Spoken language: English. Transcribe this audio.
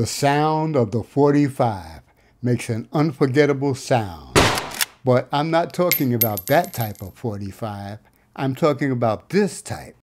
The sound of the 45 makes an unforgettable sound. But I'm not talking about that type of 45. I'm talking about this type.